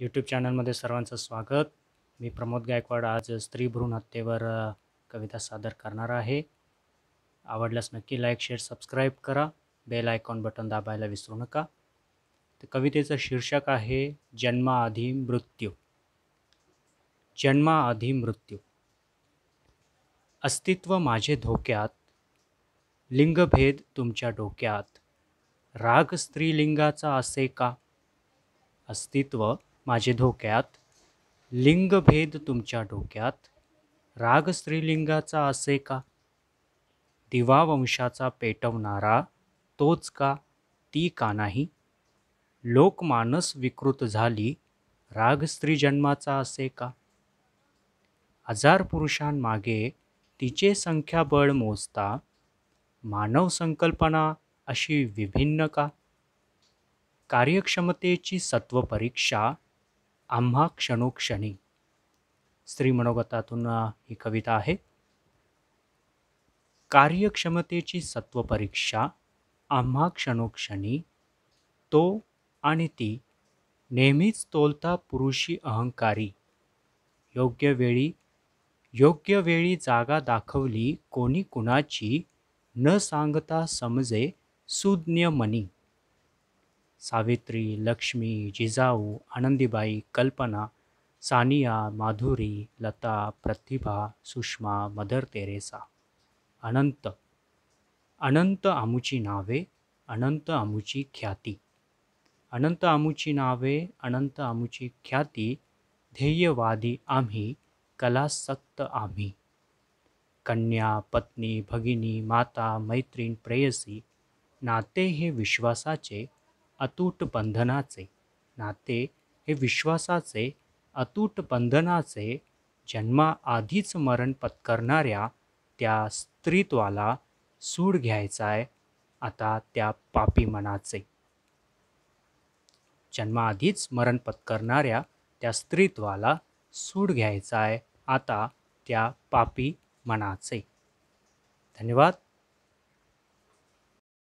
YouTube चॅनलमध्ये सर्वांचं स्वागत मी प्रमोद गायकवाड आज स्त्री भ्रूण हत्येवर कविता सादर करणार आहे आवडल्यास नक्की लाईक शेअर सबस्क्राईब करा बेल आयकॉन बटन दाबायला विसरू नका तर कवितेचं शीर्षक आहे जन्माआधी मृत्यू जन्माआधी मृत्यू अस्तित्व माझे धोक्यात लिंगभेद तुमच्या डोक्यात राग स्त्रीलिंगाचा असे का अस्तित्व माझे धोक्यात लिंगभेद तुमच्या डोक्यात राग स्त्रीलिंगाचा असे का दिवा वंशाचा पेटवणारा तोच का ती का नाही लोकमानस विकृत झाली राग स्त्री जन्माचा असे का हजार पुरुषांमागे तिचे संख्याबळ मोजता मानव संकल्पना अशी विभिन्न का कार्यक्षमतेची सत्वपरीक्षा आम्हा क्षणोक्षणी स्त्री मनोगतातून ही कविता आहे कार्यक्षमतेची सत्वपरीक्षा आम्हा क्षणोक्षणी तो आणि ती नेहमीच तोलता पुरुषी अहंकारी योग्य वेळी योग्य वेळी जागा दाखवली कोणी कुणाची न सांगता समजे सुज्ञ मनी सावित्री लक्ष्मी जिजाऊ आनंदीबाई कल्पना सानिया माधुरी लता प्रतिभा सुषमा मदर तेरेसा अनंत अनंत आमुची नावे अनंत आमुची ख्याती अनंत आमुची नावे अनंत आमुची ख्याती ध्येयवादी आम्ही कलासक्त आम्ही कन्या पत्नी भगिनी माता मैत्रीण प्रेयसी नाते हे विश्वासाचे अतूट बंधनाचे नाते हे विश्वासाचे अतूट बंधनाचे जन्माआधीच मरण पत्करणाऱ्या त्या स्त्रीत्वाला सूड घ्यायचा आहे आता त्या पापी मनाचे जन्माआधीच मरण पत्करणाऱ्या त्या स्त्रीत्वाला सूड घ्यायचा आहे आता त्या पापी मनाचे धन्यवाद